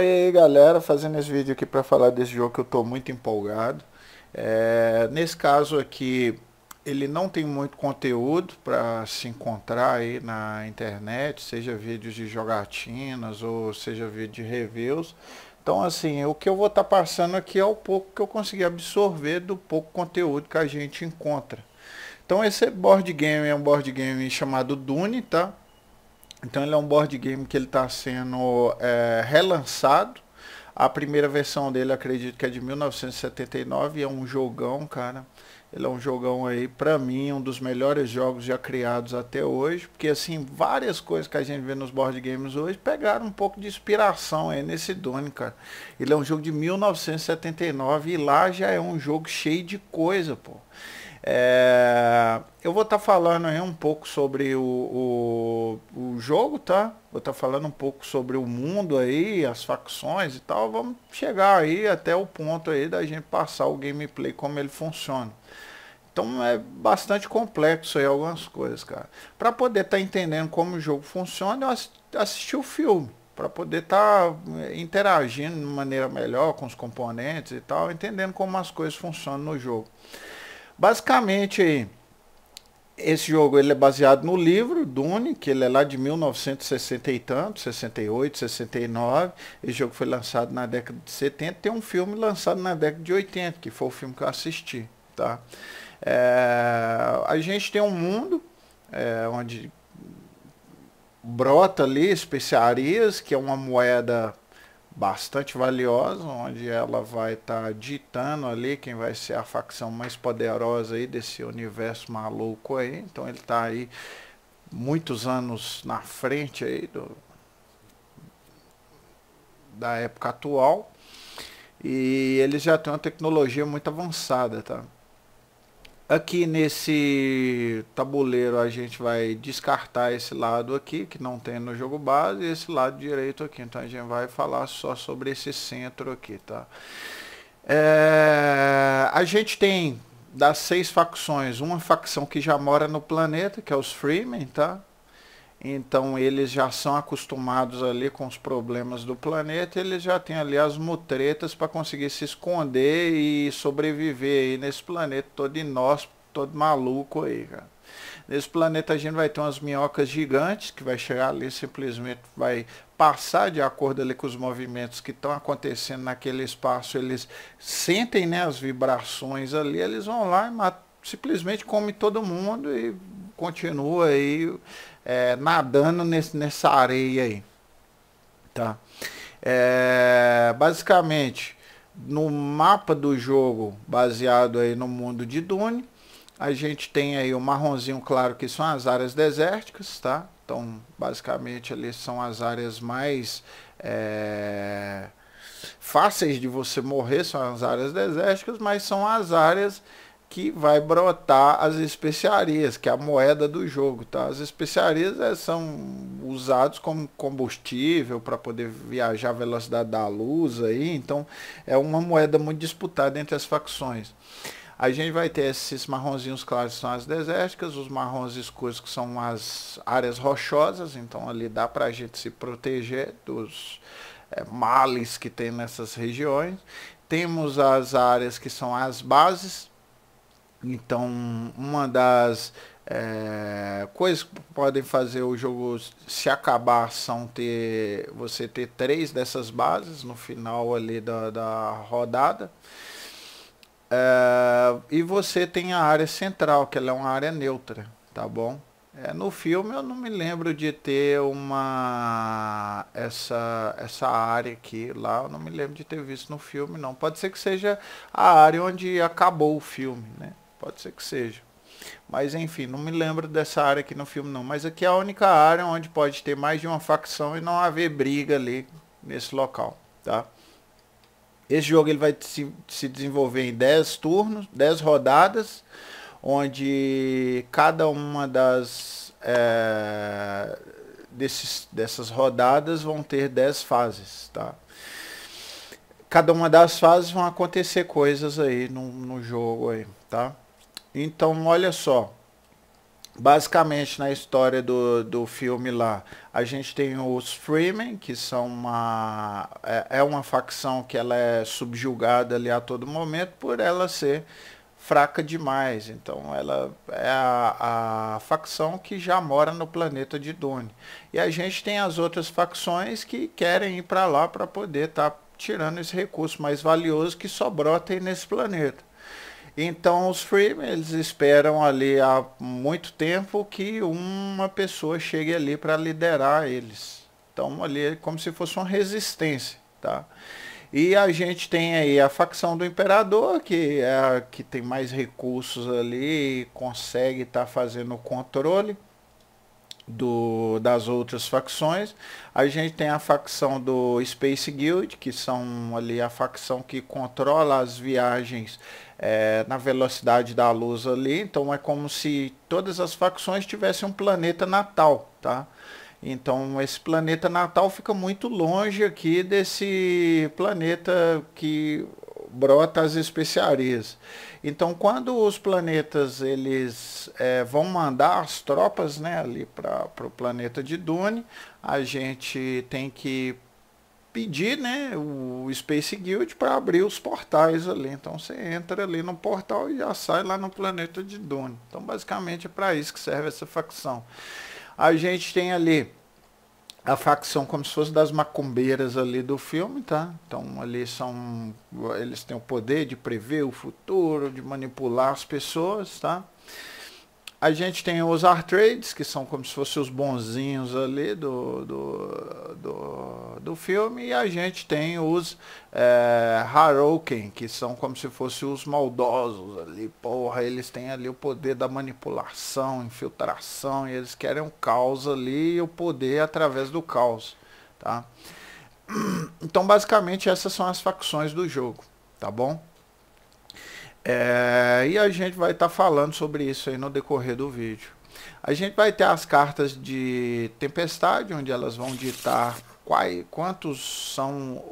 E aí, galera, fazendo esse vídeo aqui para falar desse jogo que eu estou muito empolgado. É, nesse caso aqui, ele não tem muito conteúdo para se encontrar aí na internet, seja vídeos de jogatinas ou seja vídeo de reviews. Então, assim, o que eu vou estar tá passando aqui é o pouco que eu consegui absorver do pouco conteúdo que a gente encontra. Então, esse board game é um board game chamado Dune, tá? Então ele é um board game que ele está sendo é, relançado. A primeira versão dele, acredito que é de 1979, e é um jogão, cara. Ele é um jogão aí, pra mim, um dos melhores jogos já criados até hoje. Porque, assim, várias coisas que a gente vê nos board games hoje pegaram um pouco de inspiração aí nesse Dune, cara. Ele é um jogo de 1979 e lá já é um jogo cheio de coisa, pô. É, eu vou estar tá falando aí um pouco sobre o, o, o jogo, tá? Vou estar tá falando um pouco sobre o mundo aí, as facções e tal. Vamos chegar aí até o ponto aí da gente passar o gameplay como ele funciona. Então é bastante complexo aí algumas coisas, cara. Para poder estar tá entendendo como o jogo funciona, eu assisti o filme para poder estar tá eh, interagindo de maneira melhor com os componentes e tal, entendendo como as coisas funcionam no jogo. Basicamente, esse jogo ele é baseado no livro Dune, que ele é lá de 1960 e tanto, 68, 69. Esse jogo foi lançado na década de 70. Tem um filme lançado na década de 80, que foi o filme que eu assisti. Tá? É, a gente tem um mundo é, onde brota ali especiarias, que é uma moeda bastante valiosa, onde ela vai estar tá ditando ali quem vai ser a facção mais poderosa aí desse universo maluco aí. Então ele está aí muitos anos na frente aí do, da época atual. E eles já têm uma tecnologia muito avançada, tá? Aqui nesse tabuleiro a gente vai descartar esse lado aqui, que não tem no jogo base, e esse lado direito aqui. Então a gente vai falar só sobre esse centro aqui, tá? É, a gente tem das seis facções, uma facção que já mora no planeta, que é os Freemen, tá? Então eles já são acostumados ali com os problemas do planeta, eles já têm ali as mutretas para conseguir se esconder e sobreviver aí nesse planeta todo inóspito, todo maluco aí, cara. Nesse planeta a gente vai ter umas minhocas gigantes que vai chegar ali simplesmente vai passar de acordo ali com os movimentos que estão acontecendo naquele espaço. Eles sentem né, as vibrações ali, eles vão lá e simplesmente comem todo mundo e continua aí é, nadando nesse, nessa areia aí. Tá? É, basicamente, no mapa do jogo, baseado aí no mundo de Dune, a gente tem aí o marronzinho claro que são as áreas desérticas, tá? Então, basicamente, ali são as áreas mais é, fáceis de você morrer, são as áreas desérticas, mas são as áreas que vai brotar as especiarias, que é a moeda do jogo, tá? As especiarias é, são usados como combustível para poder viajar a velocidade da luz aí, então é uma moeda muito disputada entre as facções. A gente vai ter esses marronzinhos claros que são as desérticas, os marrons escuros que são as áreas rochosas, então ali dá para a gente se proteger dos é, males que tem nessas regiões. Temos as áreas que são as bases, então, uma das é, coisas que podem fazer o jogo se acabar são ter você ter três dessas bases no final ali da, da rodada. É, e você tem a área central, que ela é uma área neutra, tá bom? É, no filme eu não me lembro de ter uma essa essa área aqui lá, eu não me lembro de ter visto no filme não. Pode ser que seja a área onde acabou o filme, né? Pode ser que seja. Mas enfim, não me lembro dessa área aqui no filme não. Mas aqui é a única área onde pode ter mais de uma facção e não haver briga ali nesse local, tá? Esse jogo ele vai se, se desenvolver em 10 turnos, 10 rodadas, onde cada uma das é, desses, dessas rodadas vão ter 10 fases, tá? Cada uma das fases vão acontecer coisas aí no, no jogo aí, tá? Então, olha só. Basicamente, na história do, do filme lá, a gente tem os Freemen, que são uma... É, é uma facção que ela é subjugada ali a todo momento por ela ser fraca demais. Então ela é a, a, facção que já mora no planeta de Dune. E a gente tem as outras facções que querem ir para lá para poder estar tá tirando esse recurso mais valioso que só brota aí nesse planeta. Então os Freemen, eles esperam ali há muito tempo que uma pessoa chegue ali para liderar eles. Então ali é como se fosse uma resistência, tá? E a gente tem aí a facção do imperador, que é a que tem mais recursos ali, consegue estar tá fazendo o controle do, das outras facções. A gente tem a facção do Space Guild, que são ali a facção que controla as viagens é, na velocidade da luz ali. Então é como se todas as facções tivessem um planeta natal, tá? Então esse planeta natal fica muito longe aqui desse planeta que brota as especiarias. Então quando os planetas eles é, vão mandar as tropas né, ali para o planeta de Dune, a gente tem que pedir né, o Space Guild para abrir os portais ali. Então você entra ali no portal e já sai lá no planeta de Dune. Então basicamente é para isso que serve essa facção. A gente tem ali a facção como se fosse das macumbeiras ali do filme, tá? Então ali são eles têm o poder de prever o futuro, de manipular as pessoas, tá? A gente tem os R-Trades, que são como se fossem os bonzinhos ali do, do, do, do filme, e a gente tem os é, eh, Harouken, que são como se fossem os maldosos ali. Porra, eles têm ali o poder da manipulação, infiltração, e eles querem o caos ali e o poder é através do caos, tá? Então, basicamente, essas são as facções do jogo, tá bom? É, e a gente vai estar tá falando sobre isso aí no decorrer do vídeo. A gente vai ter as cartas de tempestade, onde elas vão ditar quais, quantos são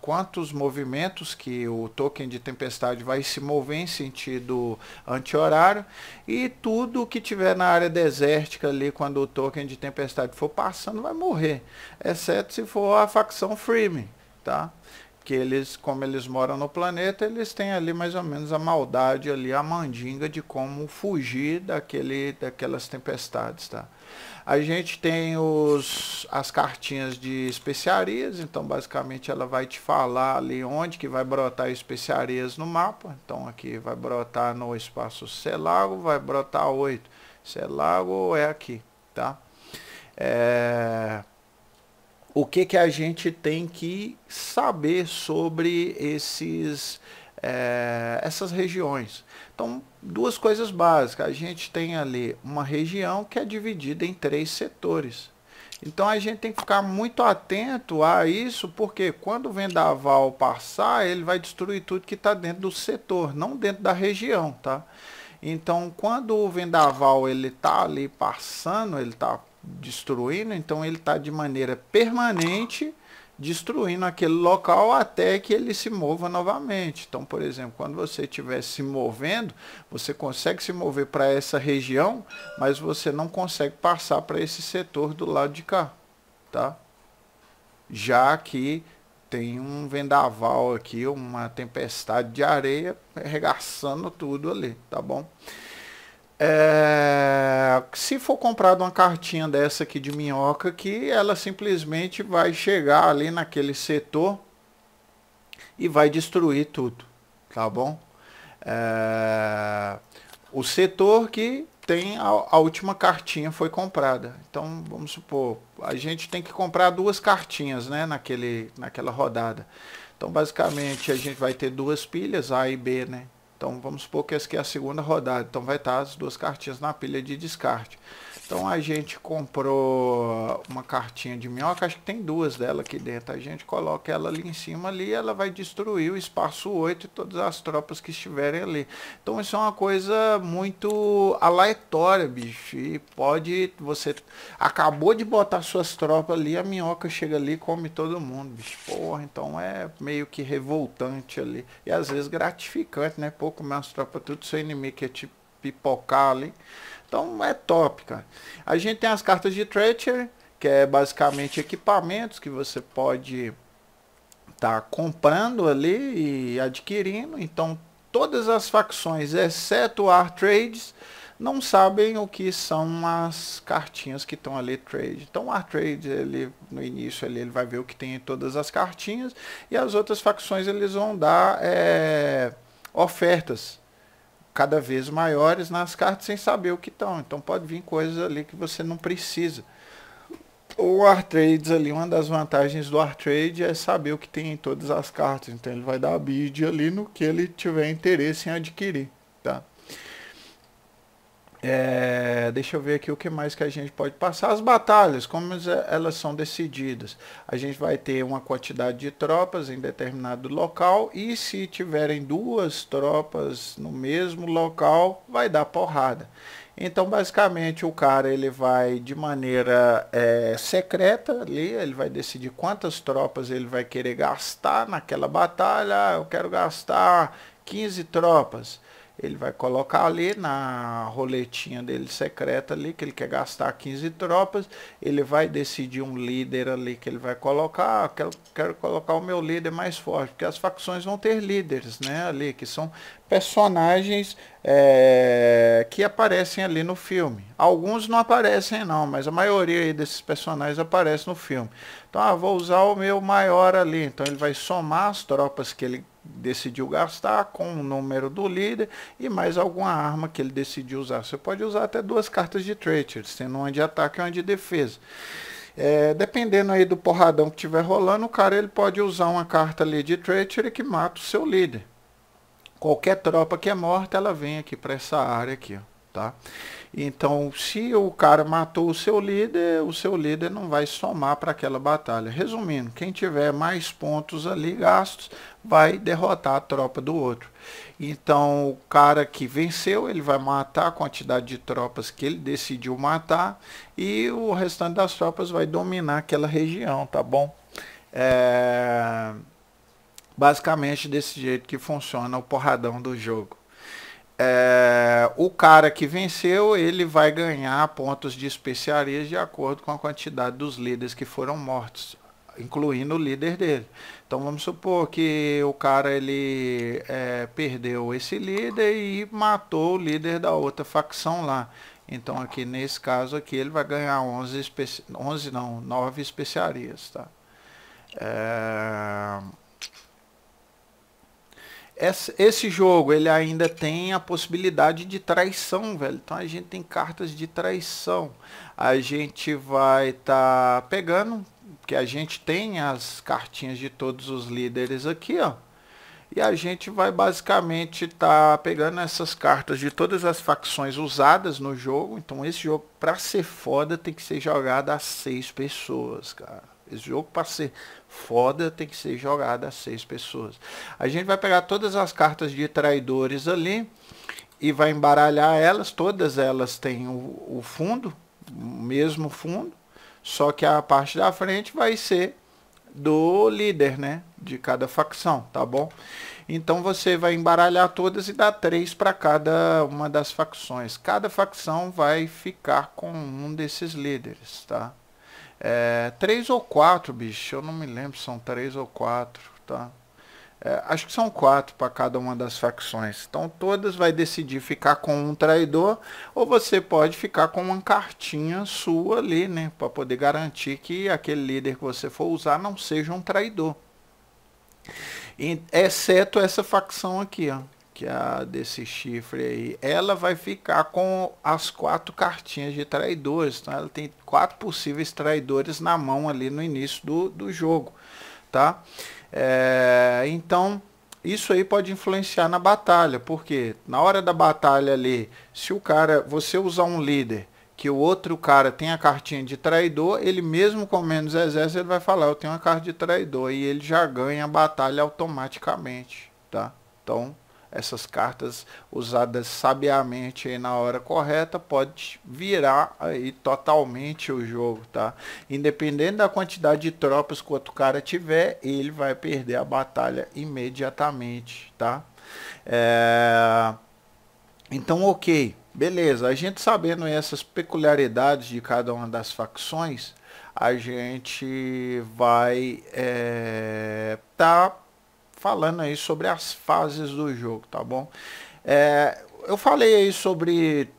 quantos movimentos que o token de tempestade vai se mover em sentido anti-horário e tudo que tiver na área desértica ali quando o token de tempestade for passando vai morrer, exceto se for a facção Freeman, tá? que eles, como eles moram no planeta, eles têm ali mais ou menos a maldade ali, a mandinga de como fugir daquele, daquelas tempestades, tá? A gente tem os, as cartinhas de especiarias, então basicamente ela vai te falar ali onde que vai brotar especiarias no mapa. Então aqui vai brotar no espaço Celago, vai brotar 8. Celago é aqui, tá? É o que, que a gente tem que saber sobre esses, é, essas regiões. Então, duas coisas básicas. A gente tem ali uma região que é dividida em três setores. Então a gente tem que ficar muito atento a isso, porque quando o vendaval passar, ele vai destruir tudo que está dentro do setor, não dentro da região, tá? Então, quando o vendaval ele está ali passando, ele está destruindo, então ele está de maneira permanente destruindo aquele local até que ele se mova novamente. Então, por exemplo, quando você estiver se movendo, você consegue se mover para essa região, mas você não consegue passar para esse setor do lado de cá, tá? Já que tem um vendaval aqui, uma tempestade de areia regaçando tudo ali, tá bom? É, se for comprado uma cartinha dessa aqui de minhoca, que ela simplesmente vai chegar ali naquele setor e vai destruir tudo, tá bom? É, o setor que tem a, a, última cartinha foi comprada. Então, vamos supor, a gente tem que comprar duas cartinhas, né, naquele, naquela rodada. Então, basicamente, a gente vai ter duas pilhas, A e B, né? Então vamos supor que essa aqui é a segunda rodada. Então vai estar as duas cartinhas na pilha de descarte. Então a gente comprou uma cartinha de minhoca, acho que tem duas dela aqui dentro. A gente coloca ela ali em cima ali, ela vai destruir o espaço 8 e todas as tropas que estiverem ali. Então isso é uma coisa muito aleatória, bicho. E pode você acabou de botar suas tropas ali, a minhoca chega ali e come todo mundo, bicho. Porra, então é meio que revoltante ali e às vezes gratificante, né? Pouco mais tropa tudo seu inimigo que é tipo pipocar ali. Então é top, cara. A gente tem as cartas de Treacher, que é basicamente equipamentos que você pode estar tá comprando ali e adquirindo. Então todas as facções, exceto Art Trades, não sabem o que são as cartinhas que estão ali trade. Então o Trades ele no início ali, ele vai ver o que tem em todas as cartinhas e as outras facções eles vão dar é, ofertas cada vez maiores nas cartas sem saber o que estão. Então pode vir coisas ali que você não precisa. O Artrades ali, uma das vantagens do Artrade é saber o que tem em todas as cartas. Então ele vai dar bid ali no que ele tiver interesse em adquirir, tá? É, deixa eu ver aqui o que mais que a gente pode passar. As batalhas, como elas são decididas. A gente vai ter uma quantidade de tropas em determinado local e se tiverem duas tropas no mesmo local, vai dar porrada. Então, basicamente, o cara ele vai de maneira é, secreta ali, ele vai decidir quantas tropas ele vai querer gastar naquela batalha. Ah, eu quero gastar 15 tropas. Ele vai colocar ali na roletinha dele secreta ali, que ele quer gastar 15 tropas. Ele vai decidir um líder ali que ele vai colocar. Ah, quero, quero colocar o meu líder mais forte, porque as facções vão ter líderes, né? Ali, que são personagens é, que aparecem ali no filme. Alguns não aparecem não, mas a maioria desses personagens aparece no filme. Então, ah, vou usar o meu maior ali. Então ele vai somar as tropas que ele decidiu gastar, com o número do líder e mais alguma arma que ele decidiu usar. Você pode usar até duas cartas de Traitor, sendo uma de ataque e uma de defesa. É, dependendo aí do porradão que tiver rolando, o cara ele pode usar uma carta ali de Traitor que mata o seu líder. Qualquer tropa que é morta, ela vem aqui para essa área aqui, ó, tá? Então, se o cara matou o seu líder, o seu líder não vai somar para aquela batalha. Resumindo, quem tiver mais pontos ali gastos vai derrotar a tropa do outro. Então, o cara que venceu, ele vai matar a quantidade de tropas que ele decidiu matar e o restante das tropas vai dominar aquela região, tá bom? É... Basicamente desse jeito que funciona o porradão do jogo. É, o cara que venceu, ele vai ganhar pontos de especiarias de acordo com a quantidade dos líderes que foram mortos incluindo o líder dele. Então vamos supor que o cara ele é, perdeu esse líder e matou o líder da outra facção lá. Então aqui nesse caso aqui ele vai ganhar 11, especi... 11 não, 9 especiarias, tá? É... Esse, jogo ele ainda tem a possibilidade de traição, velho. Então a gente tem cartas de traição. A gente vai estar tá pegando porque a gente tem as cartinhas de todos os líderes aqui, ó. E a gente vai basicamente estar tá pegando essas cartas de todas as facções usadas no jogo. Então esse jogo, para ser foda, tem que ser jogado a seis pessoas, cara. Esse jogo, para ser foda, tem que ser jogado a seis pessoas. A gente vai pegar todas as cartas de traidores ali e vai embaralhar elas. Todas elas têm o, o fundo, o mesmo fundo. Só que a parte da frente vai ser do líder, né? De cada facção, tá bom? Então você vai embaralhar todas e dar três para cada uma das facções. Cada facção vai ficar com um desses líderes, tá? É, três ou quatro, bicho. Eu não me lembro se são três ou quatro, tá? É, acho que são quatro para cada uma das facções. Então todas vai decidir ficar com um traidor ou você pode ficar com uma cartinha sua ali, né, para poder garantir que aquele líder que você for usar não seja um traidor. E, exceto essa facção aqui, ó, que é a desse chifre aí, ela vai ficar com as quatro cartinhas de traidores. Então ela tem quatro possíveis traidores na mão ali no início do, do jogo, tá? É, então, isso aí pode influenciar na batalha, porque na hora da batalha ali, se o cara, você usar um líder que o outro cara tem a cartinha de traidor, ele mesmo com menos exército, ele vai falar, eu tenho a carta de traidor, e ele já ganha a batalha automaticamente, tá? Então, essas cartas usadas sabiamente na hora correta pode virar aí totalmente o jogo, tá? Independente da quantidade de tropas que o outro cara tiver, ele vai perder a batalha imediatamente, tá? É... Então, ok, beleza. A gente sabendo essas peculiaridades de cada uma das facções, a gente vai é, tá falando aí sobre as fases do jogo, tá bom? É, eu falei aí sobre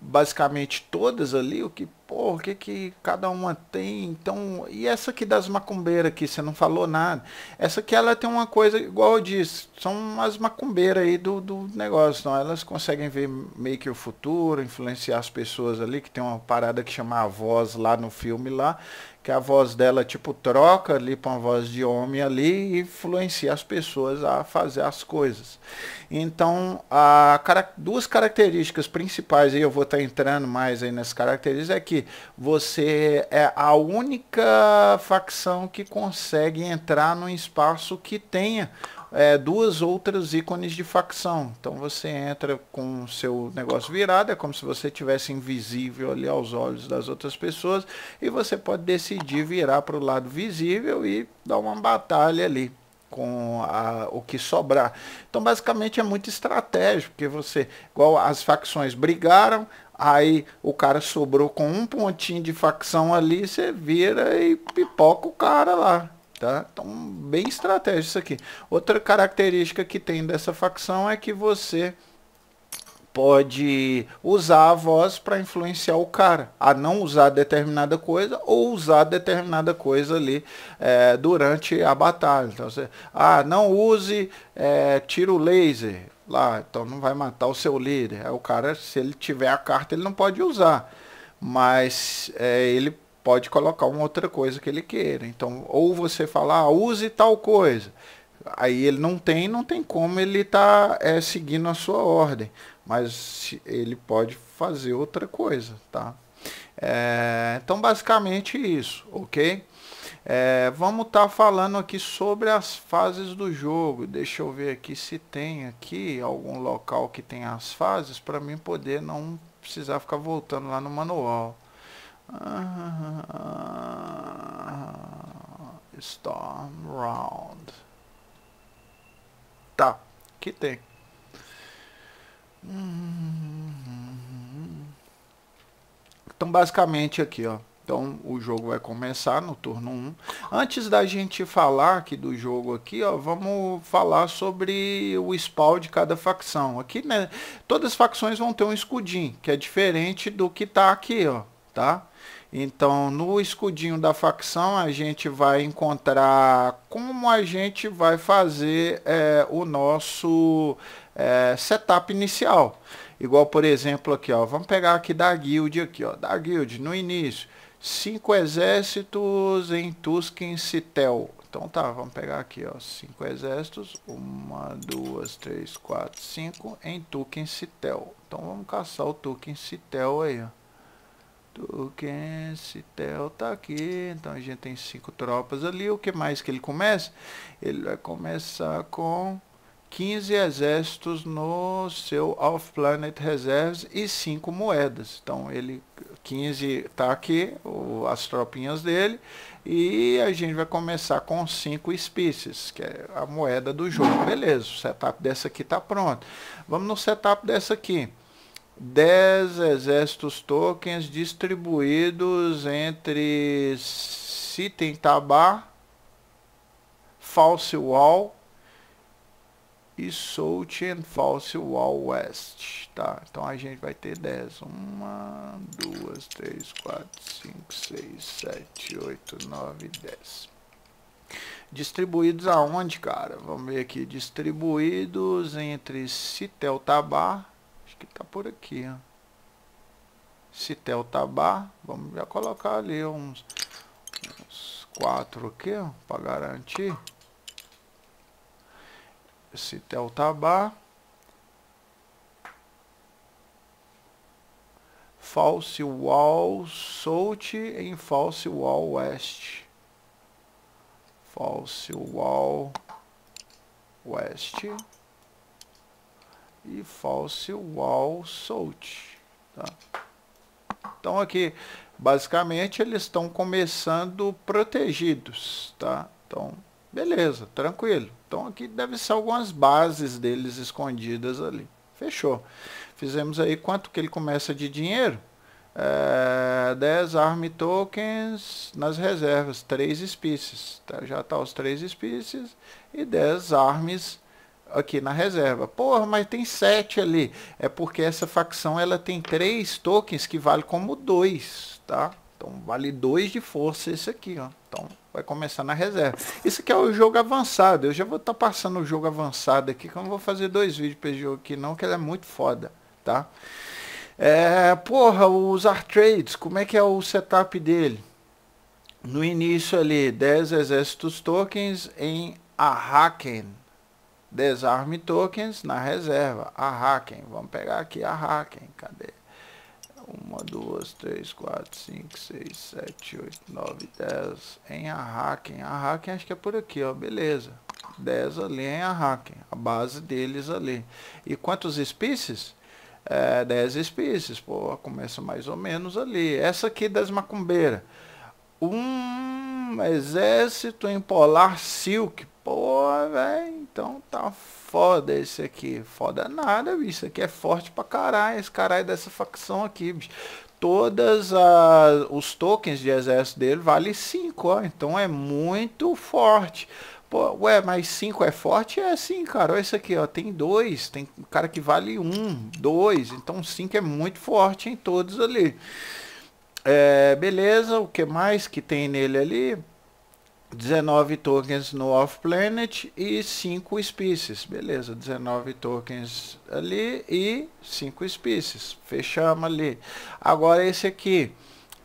basicamente todas ali, o que pô, o que, que cada uma tem? Então, e essa aqui das macumbeiras aqui, você não falou nada. Essa aqui ela tem uma coisa, igual eu disse, são as macumbeiras aí do, do negócio. Então, elas conseguem ver meio que o futuro, influenciar as pessoas ali, que tem uma parada que chama a voz lá no filme lá, que a voz dela tipo troca ali para uma voz de homem ali e influencia as pessoas a fazer as coisas. Então, a, duas características principais, e eu vou estar tá entrando mais aí nessas características, é que você é a única facção que consegue entrar num espaço que tenha é, duas outras ícones de facção. Então você entra com o seu negócio virado, é como se você tivesse invisível ali aos olhos das outras pessoas, e você pode decidir virar para o lado visível e dar uma batalha ali com a, o que sobrar. Então, basicamente, é muito estratégico, porque você, igual as facções brigaram, Aí o cara sobrou com um pontinho de facção ali, você vira e pipoca o cara lá. Tá? Então, bem estratégico isso aqui. Outra característica que tem dessa facção é que você pode usar a voz para influenciar o cara a não usar determinada coisa ou usar determinada coisa ali é, durante a batalha. Então, você, ah, não use é, tiro laser lá, então não vai matar o seu líder. Aí é, o cara, se ele tiver a carta, ele não pode usar, mas é, ele pode colocar uma outra coisa que ele queira. Então, ou você falar, ah, use tal coisa. Aí ele não tem, não tem como ele tá é, seguindo a sua ordem, mas ele pode fazer outra coisa, tá? É, então, basicamente isso, ok? É, vamos estar tá falando aqui sobre as fases do jogo. Deixa eu ver aqui se tem aqui algum local que tem as fases para mim poder não precisar ficar voltando lá no manual. Ah, storm Round. Tá, que tem. Então basicamente aqui, ó. Então o jogo vai começar no turno 1. Antes da gente falar aqui do jogo aqui, ó, vamos falar sobre o spawn de cada facção. Aqui, né, todas as facções vão ter um escudinho, que é diferente do que tá aqui, ó, tá? Então, no escudinho da facção, a gente vai encontrar como a gente vai fazer é, o nosso é, setup inicial. Igual, por exemplo, aqui, ó. Vamos pegar aqui da guild aqui, ó. Da guild, no início Cinco exércitos em Tusquensitel. Então tá, vamos pegar aqui, ó. Cinco exércitos. Uma, duas, três, quatro, cinco em Tusquensitel. Então vamos caçar o Tusquensitel aí, ó. Tusquensitel tá aqui. Então a gente tem cinco tropas ali. O que mais que ele começa? Ele vai começar com 15 exércitos no seu Off-Planet Reserves e 5 moedas. Então ele 15 está aqui, o, as tropinhas dele, e a gente vai começar com 5 espícies, que é a moeda do jogo. Beleza, o setup dessa aqui está pronto. Vamos no setup dessa aqui. 10 exércitos tokens distribuídos entre Sitem Tabar, False Wall e South and False Wall West, tá? Então a gente vai ter 10. 1, 2, 3, 4, 5, 6, 7, 8, 9, 10. Distribuídos aonde, cara? Vamos ver aqui. Distribuídos entre Citel Tabar. Acho que tá por aqui, ó. Citel Tabar. Vamos já colocar ali uns, uns 4 aqui, ó, pra garantir. Citel Tabar, False Wall solte em False Wall West. False Wall West e False Wall solte. Tá? Então aqui, basicamente, eles estão começando protegidos, tá? Então, Beleza, tranquilo. Então aqui deve ser algumas bases deles escondidas ali. Fechou. Fizemos aí quanto que ele começa de dinheiro? É, 10 Army Tokens nas reservas, 3 espícies. Tá, já está os 3 espícies e 10 armes aqui na reserva. Porra, mas tem 7 ali. É porque essa facção ela tem 3 tokens que vale como 2, tá? Então vale 2 de força esse aqui, ó. Então vai começar na reserva. Isso aqui é o jogo avançado. Eu já vou estar tá passando o jogo avançado aqui, que eu não vou fazer dois vídeos para esse jogo aqui não, que ele é muito foda, tá? É, porra, os Artrades, como é que é o setup dele? No início ali, 10 exércitos tokens em Arraken. Desarme tokens na reserva. Arraken, vamos pegar aqui Arraken, cadê? uma, duas, três, quatro, cinco, seis, sete, oito, nove, dez. Em Arraken. Arraken acho que é por aqui, ó. Beleza. 10 ali é em Arraken. A base deles ali. E quantos espícies? É, 10 espícies. Pô, começa mais ou menos ali. Essa aqui das macumbeiras. Um exército em Polar Silk. Pô, velho. Então tá foda esse aqui. Foda nada, bicho. Isso aqui é forte pra caralho. Esse caralho dessa facção aqui, bicho. Todas as, os tokens de exército dele vale 5, ó. Então é muito forte. Pô, ué, mas 5 é forte? É sim, cara. Olha isso aqui, ó. Tem dois. Tem cara que vale um, dois. Então 5 é muito forte em todos ali. É, beleza, o que mais que tem nele ali? 19 tokens no off-planet e 5 species. Beleza, 19 tokens ali e 5 species. Fechamos ali. Agora esse aqui,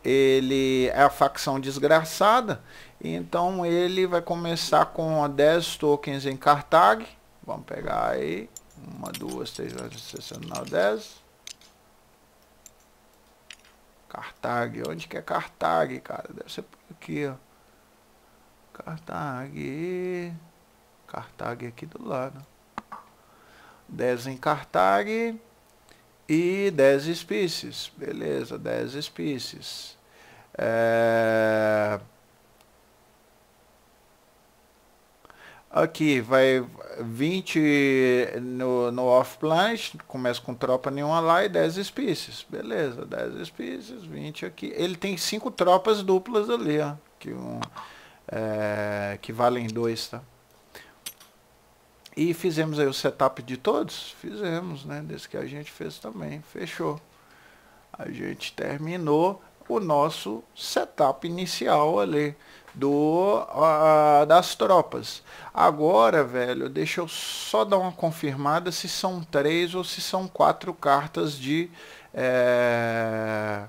ele é a facção desgraçada. Então ele vai começar com 10 tokens em Cartag. Vamos pegar aí. uma, duas, três, 4, 5, 6, 9, 10. Cartag. Onde que é Cartag, cara? Deve ser aqui, ó. Cartague. Cartague aqui do lado. 10 em Cartague. E 10 espícies. Beleza, 10 espícies. É... Aqui vai 20 no, no off plant começa com tropa nenhuma lá e 10 espícies. Beleza, 10 espícies, 20 aqui. Ele tem 5 tropas duplas ali, ó. Que um, é, que valem dois, tá? E fizemos aí o setup de todos? Fizemos, né? Desse que a gente fez também. Fechou. A gente terminou o nosso setup inicial ali do uh, das tropas. Agora, velho, deixa eu só dar uma confirmada se são três ou se são quatro cartas de é,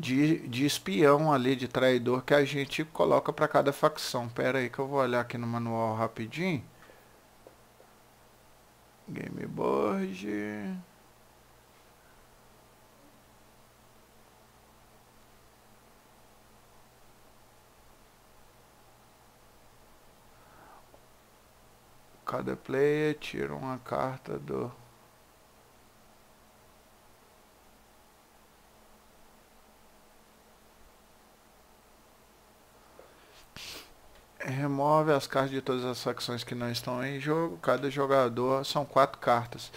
de, de espião ali, de traidor que a gente coloca para cada facção. Pera aí que eu vou olhar aqui no manual rapidinho. Gameboard. Cada player tira uma carta do remove as cartas de todas as facções que não estão em jogo. Cada jogador são quatro cartas.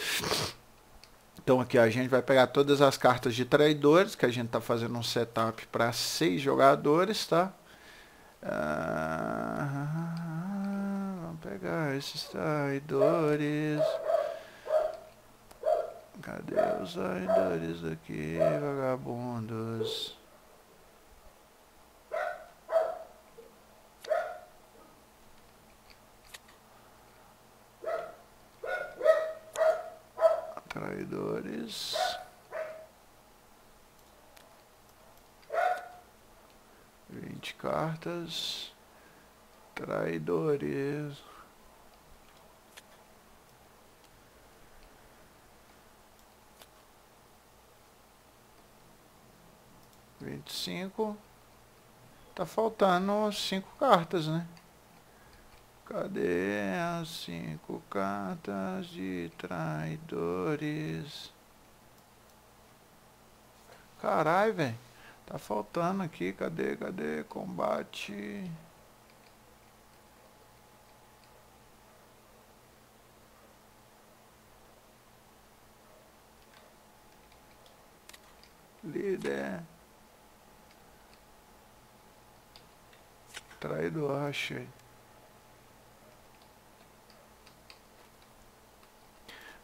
Então aqui a gente vai pegar todas as cartas de traidores, que a gente está fazendo um setup para seis jogadores, tá? Ah, vamos pegar esses traidores. Cadê os traidores aqui, vagabundos? Traidores, Vinte cartas. Traidores. Vinte e cinco. Tá faltando cinco cartas, né? Cadê as cinco cartas de traidores? Carai, velho. Tá faltando aqui. Cadê, cadê? Combate. Líder. Traidor, achei.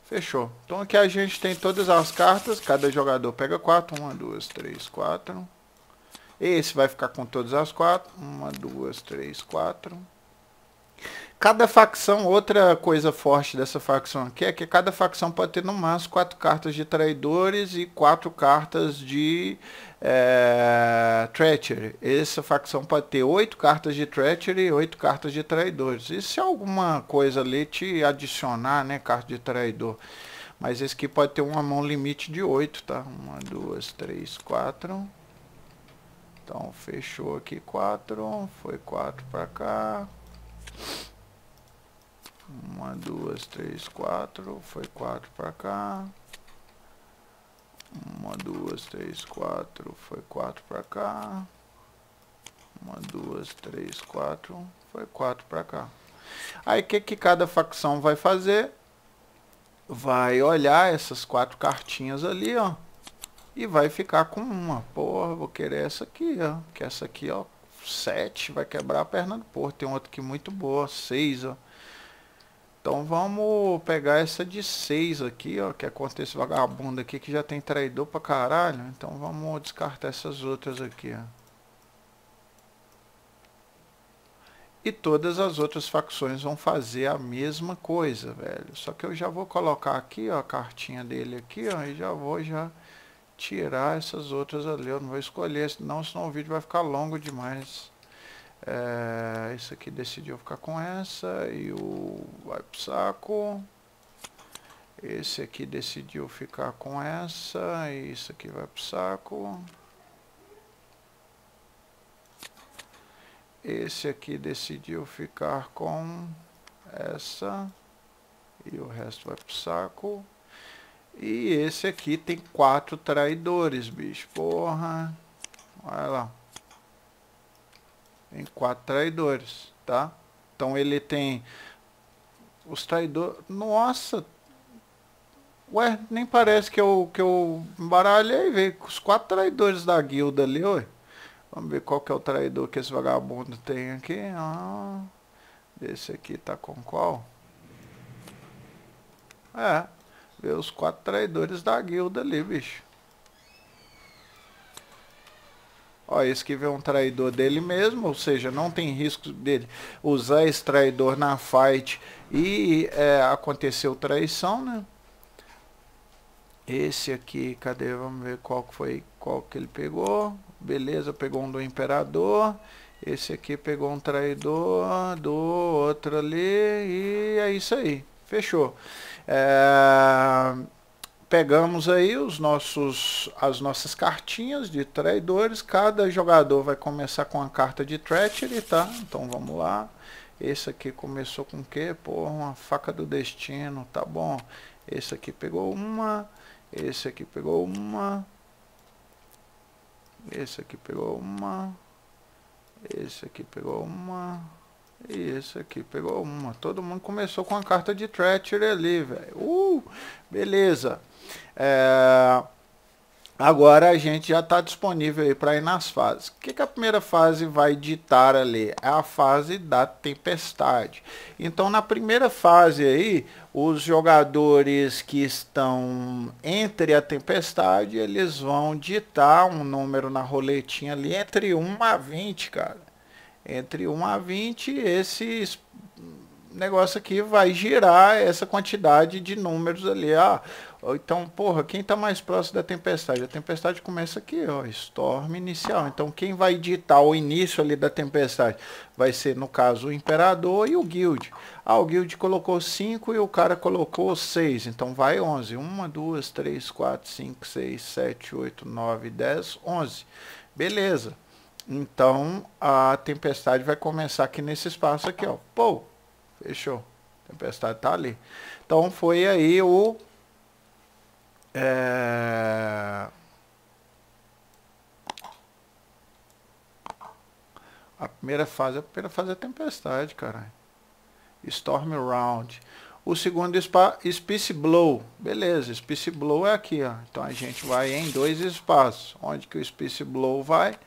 Fechou. Então aqui a gente tem todas as cartas. Cada jogador pega quatro. Uma, duas, três, quatro. Esse vai ficar com todas as quatro. Uma, duas, três, quatro. Cada facção, outra coisa forte dessa facção aqui é que cada facção pode ter no máximo quatro cartas de traidores e quatro cartas de é, treachery. Essa facção pode ter oito cartas de treachery e oito cartas de traidores. Isso é alguma coisa ali te adicionar, né, carta de traidor. Mas esse aqui pode ter uma mão limite de oito, tá? Uma, duas, três, quatro. Então fechou aqui quatro, foi quatro para cá. Uma, duas, três, quatro. Foi quatro para cá. Uma, duas, três, quatro. Foi quatro para cá. Uma, duas, três, quatro. Foi quatro para cá. Aí o que, que cada facção vai fazer? Vai olhar essas quatro cartinhas ali, ó. E vai ficar com uma. Porra, vou querer essa aqui, ó. Que essa aqui, ó. sete vai quebrar a perna do porco. Tem outra aqui muito boa, seis ó. Então vamos pegar essa de 6 aqui, ó. Que acontece esse vagabundo aqui que já tem traidor pra caralho. Então vamos descartar essas outras aqui, ó. E todas as outras facções vão fazer a mesma coisa, velho. Só que eu já vou colocar aqui, ó, a cartinha dele aqui, ó. E já vou já tirar essas outras ali. Eu não vou escolher, senão, senão o vídeo vai ficar longo demais. É, aqui decidiu ficar com essa e o vai pro saco. Esse aqui decidiu ficar com essa e isso aqui vai pro saco. Esse aqui decidiu ficar com essa e o resto vai pro saco. E esse aqui tem quatro traidores, bicho. Porra. Olha lá em quatro traidores, tá? Então ele tem os traidores... Nossa! Ué, nem parece que eu, que eu embaralhei, veio os quatro traidores da guilda ali, ué. Vamos ver qual que é o traidor que esse vagabundo tem aqui. Ah, esse aqui tá com qual? É, ver os quatro traidores da guilda ali, bicho. Ó, esse que vê um traidor dele mesmo, ou seja, não tem risco dele usar esse traidor na fight e é, aconteceu traição, né? Esse aqui, cadê? Vamos ver qual que foi, qual que ele pegou. Beleza, pegou um do imperador. Esse aqui pegou um traidor do outro ali e é isso aí. Fechou. É pegamos aí os nossos, as nossas cartinhas de traidores. Cada jogador vai começar com a carta de treachery, tá? Então vamos lá. Esse aqui começou com o quê? Pô, uma faca do destino, tá bom. Esse aqui pegou uma. Esse aqui pegou uma. Esse aqui pegou uma. Esse aqui pegou uma. E esse aqui pegou uma. Todo mundo começou com a carta de Treachery ali, velho. Uh, beleza. É, agora a gente já está disponível aí para ir nas fases. O que, que a primeira fase vai ditar ali? É a fase da tempestade. Então na primeira fase aí, os jogadores que estão entre a tempestade, eles vão ditar um número na roletinha ali entre 1 a 20, cara entre 1 a 20, esse negócio aqui vai girar essa quantidade de números ali. Ah, então, porra, quem está mais próximo da tempestade? A tempestade começa aqui, ó, storm inicial. Então, quem vai ditar o início ali da tempestade vai ser, no caso, o imperador e o guild. Ah, o guild colocou 5 e o cara colocou 6. Então, vai 11. 1, 2, 3, 4, 5, 6, 7, 8, 9, 10, 11. Beleza. Então, a tempestade vai começar aqui nesse espaço aqui, ó. Pô, fechou. A tempestade está ali. Então, foi aí o é... A primeira fase, a primeira fase é tempestade, caralho. Storm Round. O segundo spa, Space Blow. Beleza, Space Blow é aqui, ó. Então a gente vai em dois espaços. Onde que o Space Blow vai?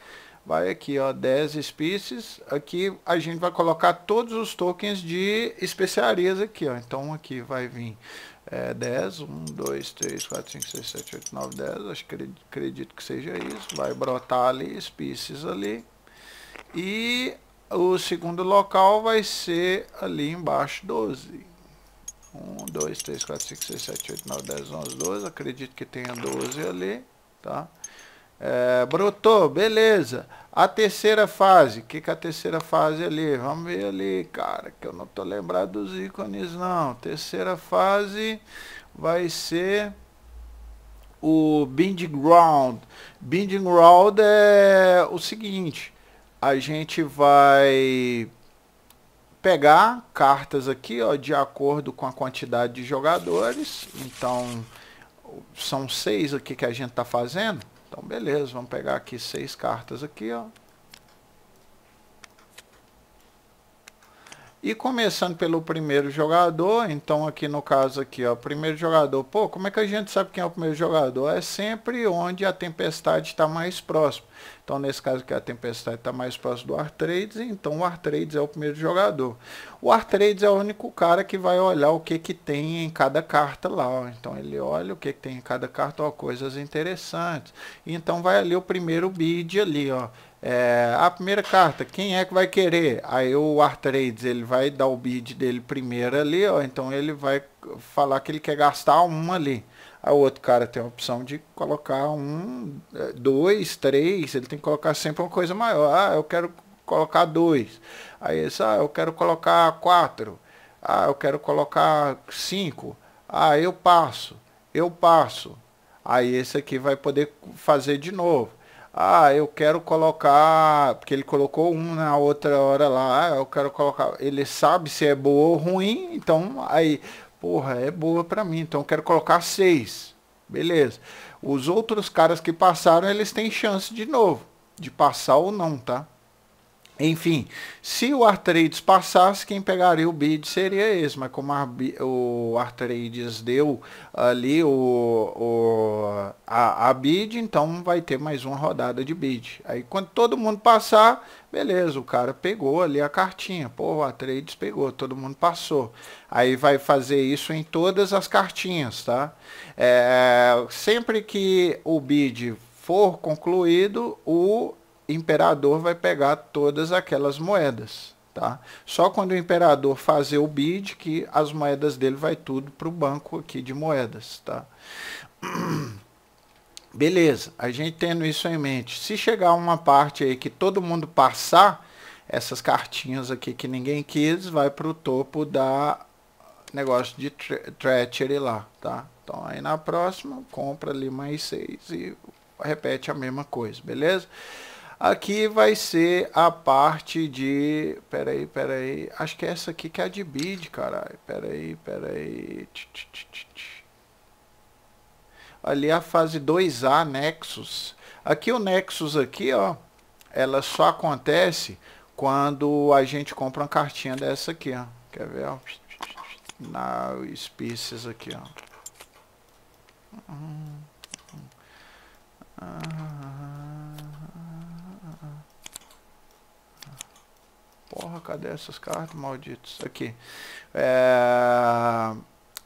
Vai aqui, ó, 10 species. Aqui a gente vai colocar todos os tokens de especiarias aqui, ó. Então aqui vai vir é, 10, 1, 2, 3, 4, 5, 6, 7, 8, 9, 10, acho que acredito que seja isso, vai brotar ali, species ali, e o segundo local vai ser ali embaixo, 12, 1, 2, 3, 4, 5, 6, 7, 8, 9, 10, 11, 12, acredito que tenha 12 ali, tá? É, brotou, beleza. A terceira fase, o que, que é a terceira fase ali? Vamos ver ali, cara, que eu não tô lembrado dos ícones, não. Terceira fase vai ser o Binding round Binding round é o seguinte, a gente vai pegar cartas aqui, ó, de acordo com a quantidade de jogadores. Então, são seis aqui que a gente tá fazendo então beleza, vamos pegar aqui seis cartas aqui, ó. E começando pelo primeiro jogador, então aqui no caso aqui, ó, primeiro jogador, pô, como é que a gente sabe quem é o primeiro jogador? É sempre onde a tempestade está mais próxima. Então nesse caso aqui a tempestade está mais próxima do Artrades, então o Artrades é o primeiro jogador. O Artrades é o único cara que vai olhar o que que tem em cada carta lá, ó. então ele olha o que que tem em cada carta, ó, coisas interessantes. Então vai ali o primeiro bid ali, ó. É, a primeira carta, quem é que vai querer? Aí o Artrades, ele vai dar o bid dele primeiro ali, ó, então ele vai falar que ele quer gastar uma ali. Aí o outro cara tem a opção de colocar um, é, dois, três, ele tem que colocar sempre uma coisa maior. Ah, eu quero colocar dois. Aí esse, ah, eu quero colocar quatro. Ah, eu quero colocar cinco. Ah, eu passo, eu passo. Aí esse aqui vai poder fazer de novo ah, eu quero colocar, porque ele colocou um na outra hora lá, ah, eu quero colocar, ele sabe se é boa ou ruim, então aí, porra, é boa para mim, então eu quero colocar seis, beleza. Os outros caras que passaram, eles têm chance de novo, de passar ou não, tá? Enfim, se o Artrades passasse, quem pegaria o bid seria esse, mas como a, o Artrades deu ali o, o, a, a bid, então vai ter mais uma rodada de bid. Aí quando todo mundo passar, beleza, o cara pegou ali a cartinha, pô, o Artrades pegou, todo mundo passou. Aí vai fazer isso em todas as cartinhas, tá? É, sempre que o bid for concluído, o imperador vai pegar todas aquelas moedas. Tá? Só quando o imperador fazer o bid que as moedas dele vai tudo para o banco aqui de moedas. Tá? Beleza, a gente tendo isso em mente. Se chegar uma parte aí que todo mundo passar, essas cartinhas aqui que ninguém quis, vai para o topo da negócio de treachery lá, tá? Então aí na próxima, compra ali mais seis e repete a mesma coisa, beleza? Aqui vai ser a parte de... Peraí, peraí. Acho que é essa aqui que é a de bid, caralho. Peraí, peraí. Ali é a fase 2A Nexus. Aqui o Nexus aqui, ó. Ela só acontece quando a gente compra uma cartinha dessa aqui, ó. Quer ver, ó? Na Species aqui, ó. Hum, hum, hum. Ah. ah, ah. Porra, cadê essas cartas, malditos? Aqui. É...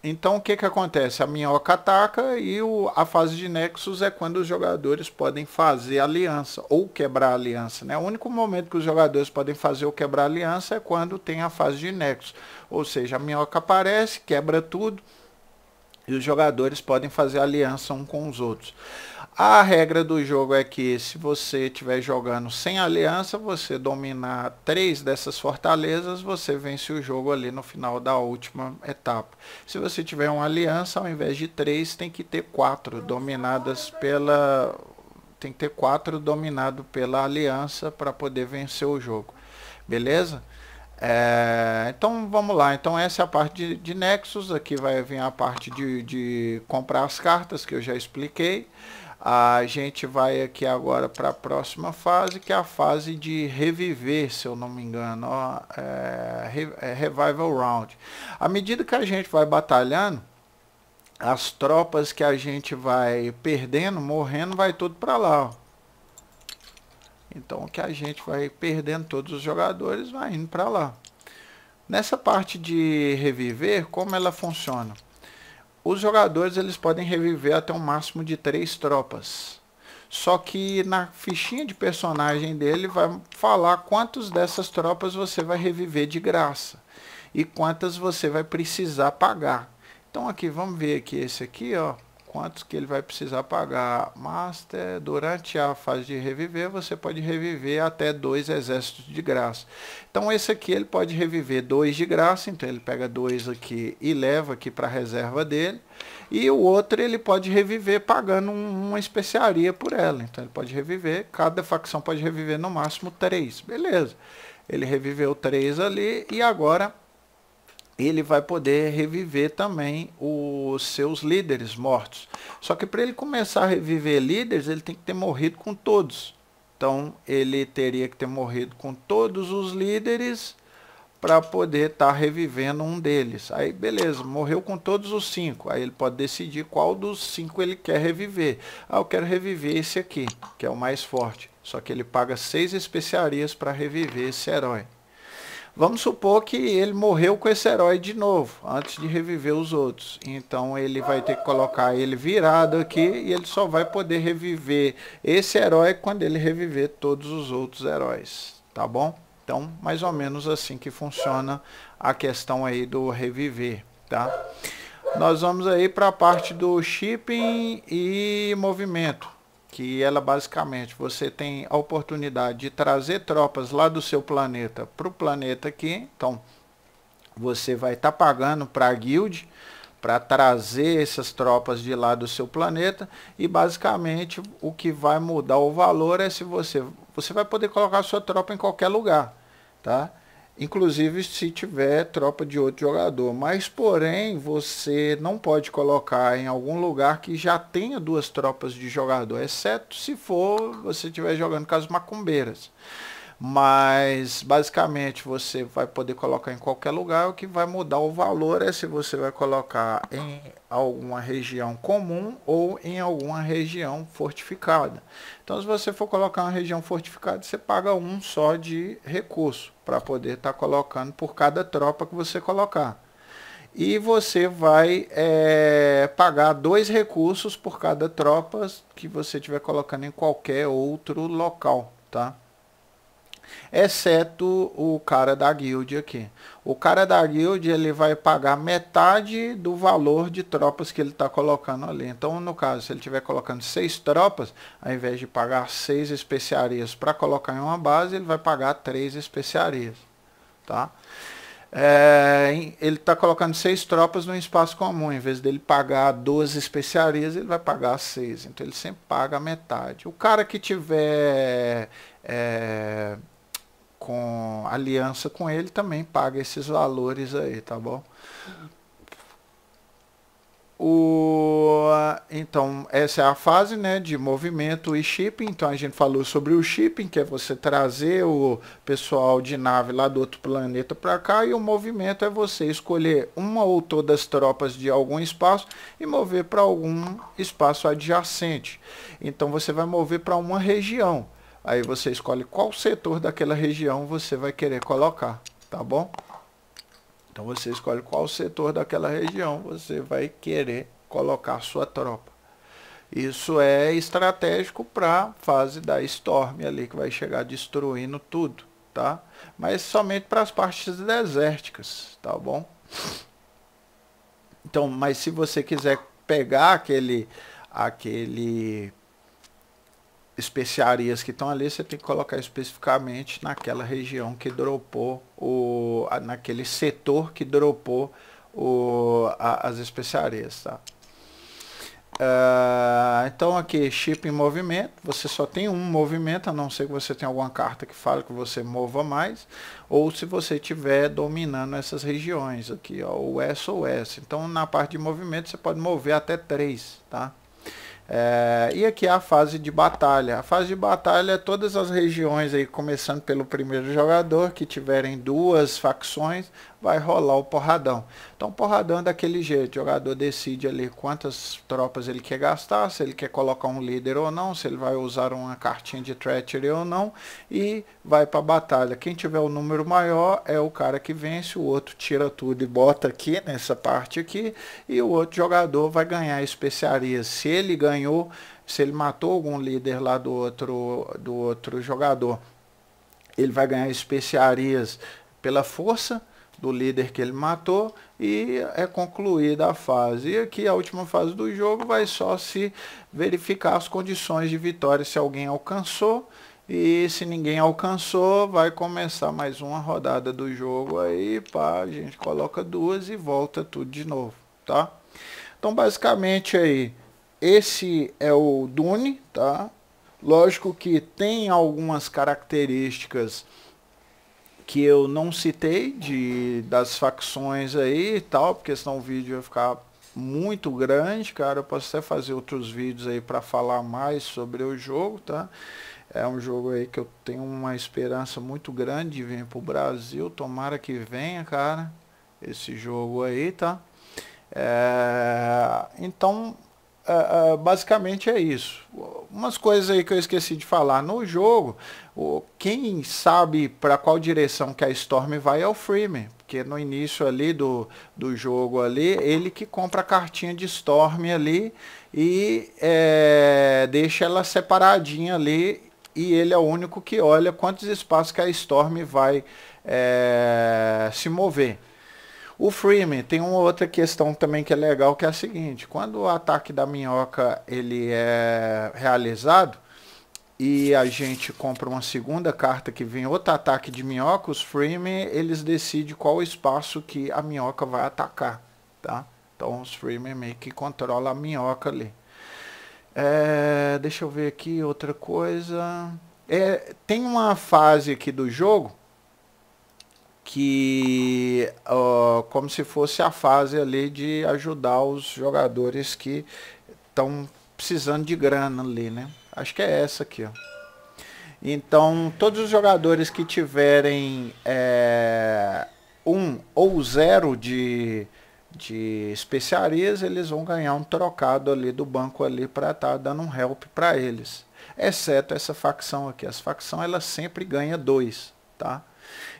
Então, o que, que acontece? A minhoca ataca e o, a fase de nexus é quando os jogadores podem fazer aliança ou quebrar aliança. Né? O único momento que os jogadores podem fazer ou quebrar aliança é quando tem a fase de nexus. Ou seja, a minhoca aparece, quebra tudo e os jogadores podem fazer aliança um com os outros. A regra do jogo é que se você estiver jogando sem aliança, você dominar três dessas fortalezas, você vence o jogo ali no final da última etapa. Se você tiver uma aliança, ao invés de três, tem que ter quatro dominadas pela tem que ter quatro dominado pela aliança para poder vencer o jogo. Beleza? É, então vamos lá. Então essa é a parte de, de Nexus. Aqui vai vir a parte de, de comprar as cartas que eu já expliquei. A gente vai aqui agora para a próxima fase, que é a fase de reviver, se eu não me engano, ó, é, é Revival Round. À medida que a gente vai batalhando, as tropas que a gente vai perdendo, morrendo, vai tudo para lá. Ó. Então, que a gente vai perdendo todos os jogadores, vai indo para lá. Nessa parte de reviver, como ela funciona? Os jogadores eles podem reviver até um máximo de três tropas. Só que na fichinha de personagem dele vai falar quantas dessas tropas você vai reviver de graça e quantas você vai precisar pagar. Então aqui, vamos ver aqui esse aqui, ó quantos que ele vai precisar pagar. Mas durante a fase de reviver, você pode reviver até dois exércitos de graça. Então esse aqui ele pode reviver dois de graça, então ele pega dois aqui e leva aqui para a reserva dele. E o outro ele pode reviver pagando uma especiaria por ela. Então ele pode reviver, cada facção pode reviver no máximo três. Beleza. Ele reviveu três ali e agora ele vai poder reviver também os seus líderes mortos. Só que para ele começar a reviver líderes, ele tem que ter morrido com todos. Então ele teria que ter morrido com todos os líderes para poder estar tá revivendo um deles. Aí beleza, morreu com todos os cinco. Aí ele pode decidir qual dos cinco ele quer reviver. Ah, eu quero reviver esse aqui, que é o mais forte. Só que ele paga seis especiarias para reviver esse herói. Vamos supor que ele morreu com esse herói de novo, antes de reviver os outros. Então ele vai ter que colocar ele virado aqui e ele só vai poder reviver esse herói quando ele reviver todos os outros heróis, tá bom? Então, mais ou menos assim que funciona a questão aí do reviver, tá? Nós vamos aí para a parte do shipping e movimento que ela basicamente você tem a oportunidade de trazer tropas lá do seu planeta para o planeta aqui. Então, você vai estar tá pagando para a guild para trazer essas tropas de lá do seu planeta e basicamente o que vai mudar o valor é se você você vai poder colocar sua tropa em qualquer lugar, tá? inclusive se tiver tropa de outro jogador. Mas, porém, você não pode colocar em algum lugar que já tenha duas tropas de jogador, exceto se for você estiver jogando com as macumbeiras. Mas basicamente você vai poder colocar em qualquer lugar. O que vai mudar o valor é se você vai colocar em alguma região comum ou em alguma região fortificada. Então, se você for colocar uma região fortificada, você paga um só de recurso para poder estar tá colocando por cada tropa que você colocar e você vai é, pagar dois recursos por cada tropa que você estiver colocando em qualquer outro local, tá? exceto o cara da guild aqui. O cara da guild ele vai pagar metade do valor de tropas que ele está colocando ali. Então, no caso, se ele estiver colocando seis tropas, ao invés de pagar seis especiarias para colocar em uma base, ele vai pagar três especiarias, tá? É, ele está colocando seis tropas no espaço comum. Em vez dele pagar 12 especiarias, ele vai pagar seis. Então ele sempre paga metade. O cara que tiver é, com aliança com ele também paga esses valores aí, tá bom? O, então, essa é a fase né, de movimento e shipping. Então, a gente falou sobre o shipping, que é você trazer o pessoal de nave lá do outro planeta para cá. E o movimento é você escolher uma ou todas as tropas de algum espaço e mover para algum espaço adjacente. Então, você vai mover para uma região. Aí você escolhe qual setor daquela região você vai querer colocar, tá bom? Então você escolhe qual setor daquela região você vai querer colocar sua tropa. Isso é estratégico para a fase da Storm ali, que vai chegar destruindo tudo, tá? Mas somente para as partes desérticas, tá bom? Então, mas se você quiser pegar aquele aquele especiarias que estão ali, você tem que colocar especificamente naquela região que dropou, o, naquele setor que dropou o, a, as especiarias. Tá? Uh, então aqui, chip em movimento, você só tem um movimento, a não ser que você tenha alguma carta que fale que você mova mais, ou se você estiver dominando essas regiões aqui, ó, o SOS. Então na parte de movimento você pode mover até 3, tá? É, e aqui é a fase de batalha. A fase de batalha é todas as regiões aí, começando pelo primeiro jogador, que tiverem duas facções, vai rolar o porradão. Então, porradão é daquele jeito: o jogador decide ali quantas tropas ele quer gastar, se ele quer colocar um líder ou não, se ele vai usar uma cartinha de treachery ou não, e vai para a batalha. Quem tiver o um número maior é o cara que vence, o outro tira tudo e bota aqui nessa parte aqui, e o outro jogador vai ganhar especiarias. Se ele ganhou, se ele matou algum líder lá do outro, do outro jogador, ele vai ganhar especiarias pela força do líder que ele matou e é concluída a fase. E aqui a última fase do jogo vai só se verificar as condições de vitória, se alguém alcançou. E se ninguém alcançou, vai começar mais uma rodada do jogo aí, pá, a gente coloca duas e volta tudo de novo, tá? Então basicamente aí, esse é o Dune, tá? Lógico que tem algumas características que eu não citei de das facções aí e tal, porque senão o vídeo ia ficar muito grande, cara. Eu posso até fazer outros vídeos aí para falar mais sobre o jogo, tá? É um jogo aí que eu tenho uma esperança muito grande de vir pro Brasil. Tomara que venha, cara, esse jogo aí, tá? É... Então, é, é, basicamente é isso. Umas coisas aí que eu esqueci de falar no jogo o, quem sabe para qual direção que a Storm vai é o Freeman, porque no início ali do, do jogo ali, ele que compra a cartinha de Storm ali e é, deixa ela separadinha ali e ele é o único que olha quantos espaços que a Storm vai é, se mover. O Freeman tem uma outra questão também que é legal, que é a seguinte, quando o ataque da minhoca ele é realizado, e a gente compra uma segunda carta que vem outro ataque de minhoca, os Freeman, eles decidem qual espaço que a minhoca vai atacar, tá? Então os Freeman meio que controla a minhoca ali. É, deixa eu ver aqui outra coisa. É, tem uma fase aqui do jogo que como se fosse a fase ali de ajudar os jogadores que estão precisando de grana ali, né? Acho que é essa aqui, ó. Então, todos os jogadores que tiverem é, um ou zero de, de especiarias, eles vão ganhar um trocado ali do banco ali para estar tá dando um help para eles. Exceto essa facção aqui. Essa facção ela sempre ganha dois, tá?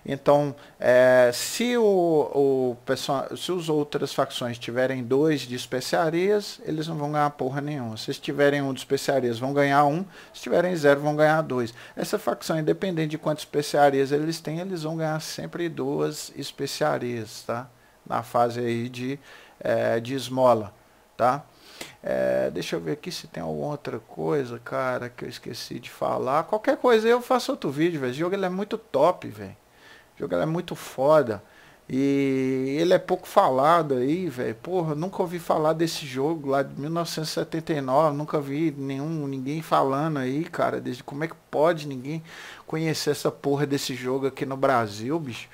Então, é, se, o, o pessoal, se outras facções tiverem dois de especiarias, eles não vão ganhar porra nenhuma. Se tiverem um de especiarias, vão ganhar um. Se tiverem zero, vão ganhar dois. Essa facção, independente de quantas especiarias eles têm, eles vão ganhar sempre duas especiarias, tá? Na fase aí de, é, de esmola, tá? É, deixa eu ver aqui se tem alguma outra coisa, cara, que eu esqueci de falar. Qualquer coisa eu faço outro vídeo, velho. Esse jogo ele é muito top, velho. O jogo é muito foda. E ele é pouco falado aí, velho. Porra, nunca ouvi falar desse jogo lá de 1979, nunca vi nenhum ninguém falando aí, cara. Desde como é que pode ninguém conhecer essa porra desse jogo aqui no Brasil, bicho?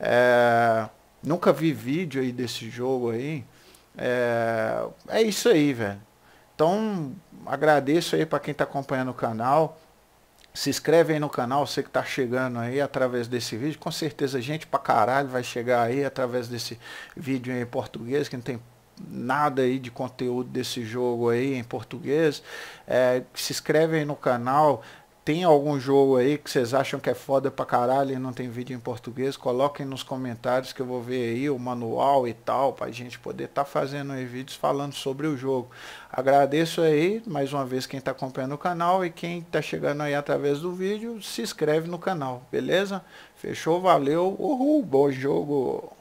É, nunca vi vídeo aí desse jogo aí. É, é isso aí, velho. Então, agradeço aí para quem tá acompanhando o canal. Se inscreve aí no canal, você que está chegando aí através desse vídeo. Com certeza gente pra caralho vai chegar aí através desse vídeo em português, que não tem nada aí de conteúdo desse jogo aí em português. É, se inscreve aí no canal, tem algum jogo aí que vocês acham que é foda pra caralho e não tem vídeo em português? Coloquem nos comentários que eu vou ver aí o manual e tal, pra gente poder estar tá fazendo aí vídeos falando sobre o jogo. Agradeço aí mais uma vez quem tá acompanhando o canal e quem tá chegando aí através do vídeo, se inscreve no canal, beleza? Fechou, valeu, uhul, bom jogo!